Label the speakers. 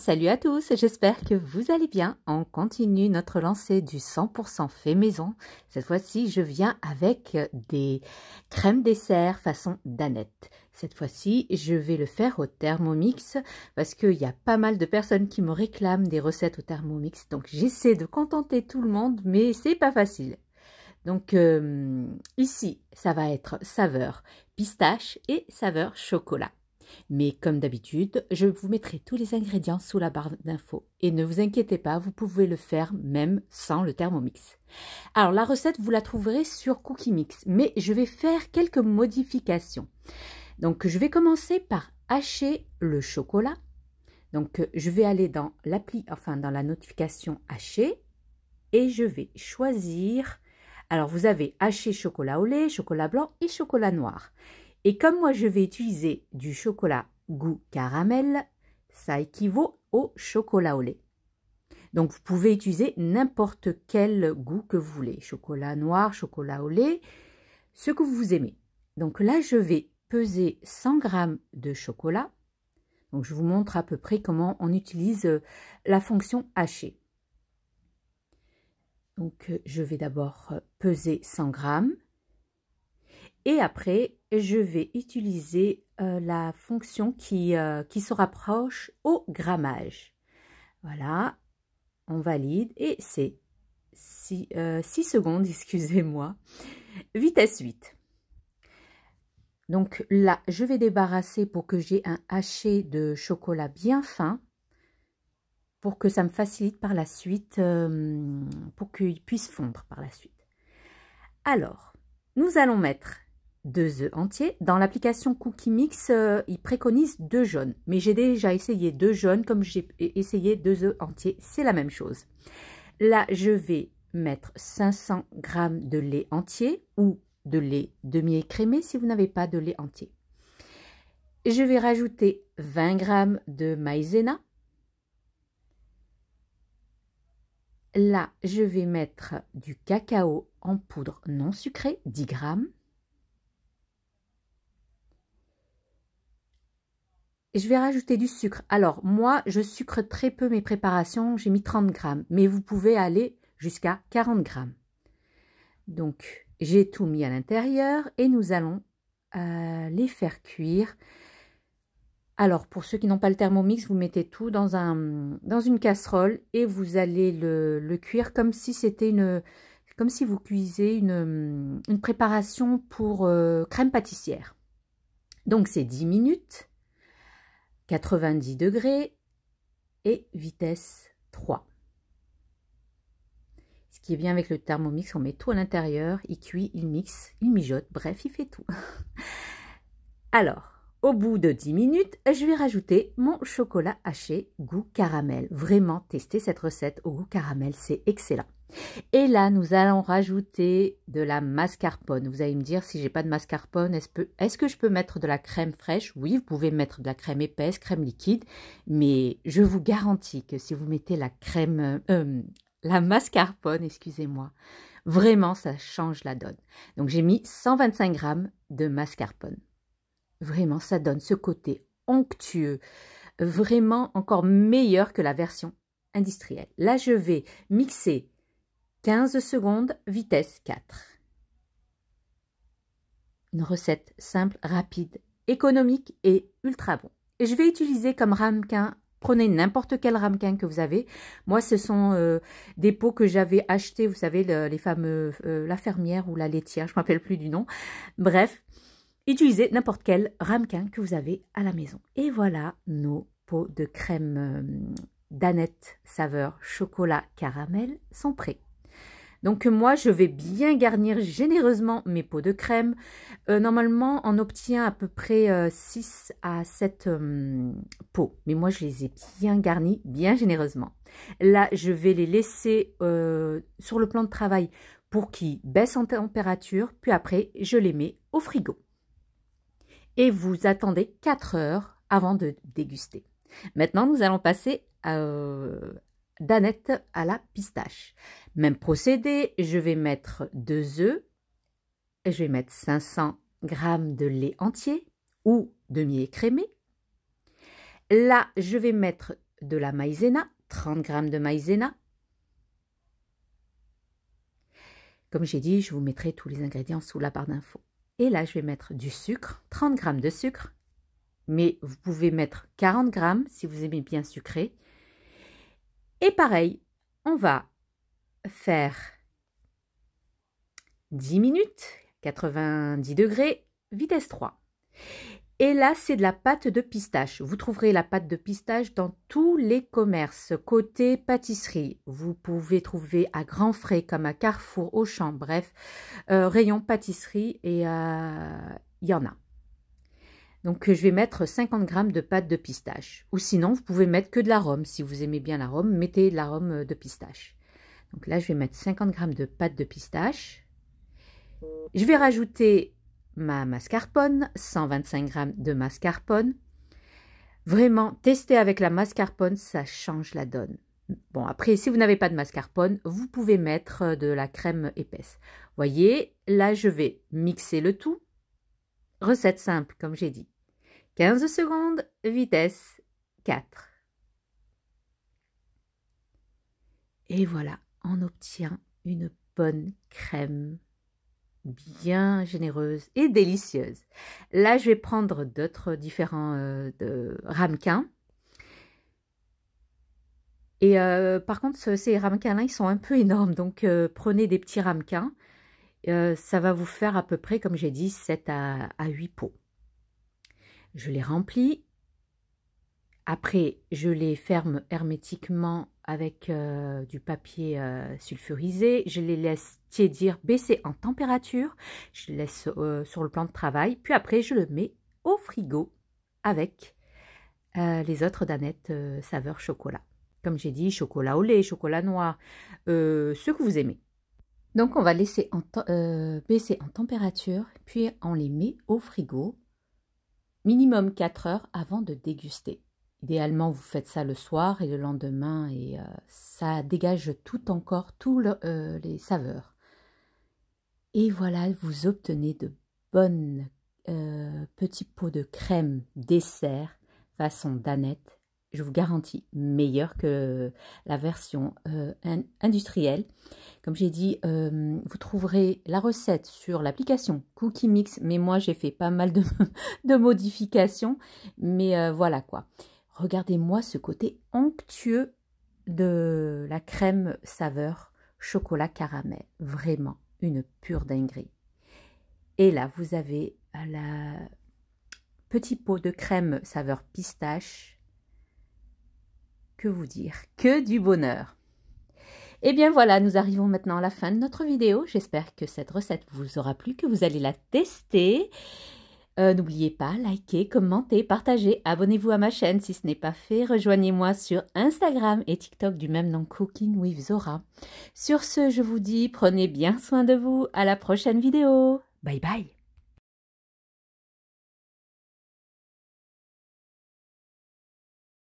Speaker 1: Salut à tous, j'espère que vous allez bien. On continue notre lancée du 100% fait maison. Cette fois-ci, je viens avec des crèmes dessert façon Danette. Cette fois-ci, je vais le faire au Thermomix parce qu'il y a pas mal de personnes qui me réclament des recettes au Thermomix. Donc, j'essaie de contenter tout le monde, mais c'est pas facile. Donc, euh, ici, ça va être saveur pistache et saveur chocolat. Mais comme d'habitude, je vous mettrai tous les ingrédients sous la barre d'infos. Et ne vous inquiétez pas, vous pouvez le faire même sans le Thermomix. Alors la recette, vous la trouverez sur Cookie Mix, mais je vais faire quelques modifications. Donc je vais commencer par hacher le chocolat. Donc je vais aller dans l'appli, enfin dans la notification hacher, et je vais choisir alors vous avez haché chocolat au lait, chocolat blanc et chocolat noir. Et comme moi je vais utiliser du chocolat goût caramel, ça équivaut au chocolat au lait. Donc vous pouvez utiliser n'importe quel goût que vous voulez, chocolat noir, chocolat au lait, ce que vous aimez. Donc là je vais peser 100 g de chocolat. Donc je vous montre à peu près comment on utilise euh, la fonction hacher. Donc euh, je vais d'abord euh, peser 100 g et après je vais utiliser euh, la fonction qui, euh, qui se rapproche au grammage. Voilà, on valide et c'est 6, euh, secondes, excusez-moi. Vitesse 8. Donc là, je vais débarrasser pour que j'ai un haché de chocolat bien fin pour que ça me facilite par la suite, pour qu'il puisse fondre par la suite. Alors, nous allons mettre deux œufs entiers. Dans l'application Cookie Mix, euh, ils préconisent deux jaunes. Mais j'ai déjà essayé deux jaunes comme j'ai essayé deux œufs entiers. C'est la même chose. Là, je vais mettre 500 g de lait entier ou de lait demi-écrémé si vous n'avez pas de lait entier. Je vais rajouter 20 g de maïzena. Là, je vais mettre du cacao en poudre non sucrée, 10 grammes. Je vais rajouter du sucre. Alors, moi, je sucre très peu mes préparations. J'ai mis 30 grammes, mais vous pouvez aller jusqu'à 40 grammes. Donc, j'ai tout mis à l'intérieur et nous allons euh, les faire cuire. Alors, pour ceux qui n'ont pas le thermomix, vous mettez tout dans, un, dans une casserole et vous allez le, cuire comme si c'était une... comme si vous cuisez une, préparation pour euh, crème pâtissière. Donc, c'est 10 minutes. 90 degrés et vitesse 3. Ce qui est bien avec le thermomix, on met tout à l'intérieur, il cuit, il mixe, il mijote, bref, il fait tout. Alors, au bout de 10 minutes, je vais rajouter mon chocolat haché goût caramel. Vraiment, testez cette recette au goût caramel, c'est excellent. Et là, nous allons rajouter de la mascarpone. Vous allez me dire, si j'ai pas de mascarpone, est-ce que je peux mettre de la crème fraîche Oui, vous pouvez mettre de la crème épaisse, crème liquide, mais je vous garantis que si vous mettez la crème, euh, euh, la mascarpone, excusez-moi, vraiment, ça change la donne. Donc, j'ai mis 125 grammes de mascarpone. Vraiment, ça donne ce côté onctueux, vraiment encore meilleur que la version industrielle. Là, je vais mixer 15 secondes, vitesse 4. Une recette simple, rapide, économique et ultra bon. Et je vais utiliser comme ramequin, prenez n'importe quel ramequin que vous avez. Moi, ce sont euh, des pots que j'avais achetés, vous savez, les fameux, euh, la fermière ou la laitière, je ne m'appelle plus du nom. Bref, utilisez n'importe quel ramequin que vous avez à la maison. Et voilà nos pots de crème euh, danette saveur chocolat caramel sont prêts. Donc moi, je vais bien garnir généreusement mes pots de crème. Euh, normalement, on obtient à peu près 6 euh, à 7 pots. Mais moi, je les ai bien garnis, bien généreusement. Là, je vais les laisser sur le plan de travail pour qu'ils baissent en température. Puis après, je les mets au frigo et vous attendez 4 heures avant de déguster. Maintenant, nous allons passer à euh, à la pistache. Même procédé, je vais mettre 2 œufs, je vais mettre 500 g de lait entier ou demi-écrémé. Là, je vais mettre de la maïzena, 30 g de maïzena. Comme j'ai dit, je vous mettrai tous les ingrédients sous la barre d'infos. Et là, je vais mettre du sucre, 30 g de sucre, mais vous pouvez mettre 40 g si vous aimez bien sucré. Et pareil, on va faire 10 minutes, 90 degrés, vitesse 3. Et là, c'est de la pâte de pistache. Vous trouverez la pâte de pistache dans tous les commerces. Côté pâtisserie, vous pouvez trouver à grands frais comme à Carrefour, Auchan, bref, euh, rayon pâtisserie et euh, il y en a. Donc je vais mettre 50 g de pâte de pistache. Ou sinon, vous pouvez mettre que de l'arôme. Si vous aimez bien l'arôme, mettez de l'arôme euh, de pistache. Donc là, je vais mettre 50 g de pâte de pistache. Je vais rajouter ma mascarpone, 125 g de mascarpone. Vraiment, tester avec la mascarpone, ça change la donne. Bon, après, si vous n'avez pas de mascarpone, vous pouvez mettre euh, de la crème épaisse. Voyez, là, je vais mixer le tout. Recette simple, comme j'ai dit. 15 secondes, vitesse 4. Et voilà, on obtient une bonne crème bien généreuse et délicieuse. Là, je vais prendre d'autres différents euh, de ramequins. Et euh, par contre, ces ramequins-là, ils sont un peu énormes. Donc, euh, prenez des petits ramequins. ça va vous faire à peu près, comme j'ai dit, 7 à, à 8 pots. Je les remplis. Après, je les ferme hermétiquement avec euh, du papier euh, sulfurisé. Je les laisse tiédir, baisser en température. Je les laisse euh, sur le plan de travail. Puis après, je le mets au frigo avec les autres danettes saveur chocolat. Comme j'ai dit, chocolat au lait, chocolat noir, ce que vous aimez. Donc on va laisser en baisser en température, puis on les met au frigo minimum 4 heures avant de déguster. Idéalement, vous faites ça le soir et le lendemain, et euh, ça dégage tout encore, tous euh, les saveurs. Et voilà, vous obtenez de bonnes euh, petits pots de crème dessert façon danette. Je vous garantis, meilleure que la version industrielle. Comme j'ai dit, vous trouverez la recette sur l'application Cookie Mix, mais moi j'ai fait pas mal de modifications, mais voilà quoi. Regardez-moi ce côté onctueux de la crème saveur chocolat caramel. Vraiment une pure dinguerie. Et là, vous avez euh, la petit pot de crème saveur pistache. Que vous dire Que du bonheur et eh bien voilà, nous arrivons maintenant à la fin de notre vidéo. J'espère que cette recette vous aura plu, que vous allez la tester euh, n'oubliez pas, likez, commentez, partagez, abonnez-vous à ma chaîne si ce n'est pas fait. Rejoignez-moi sur Instagram et TikTok du même nom Cooking with Zora. Sur ce, je vous dis, prenez bien soin de vous. À la prochaine vidéo. Bye bye.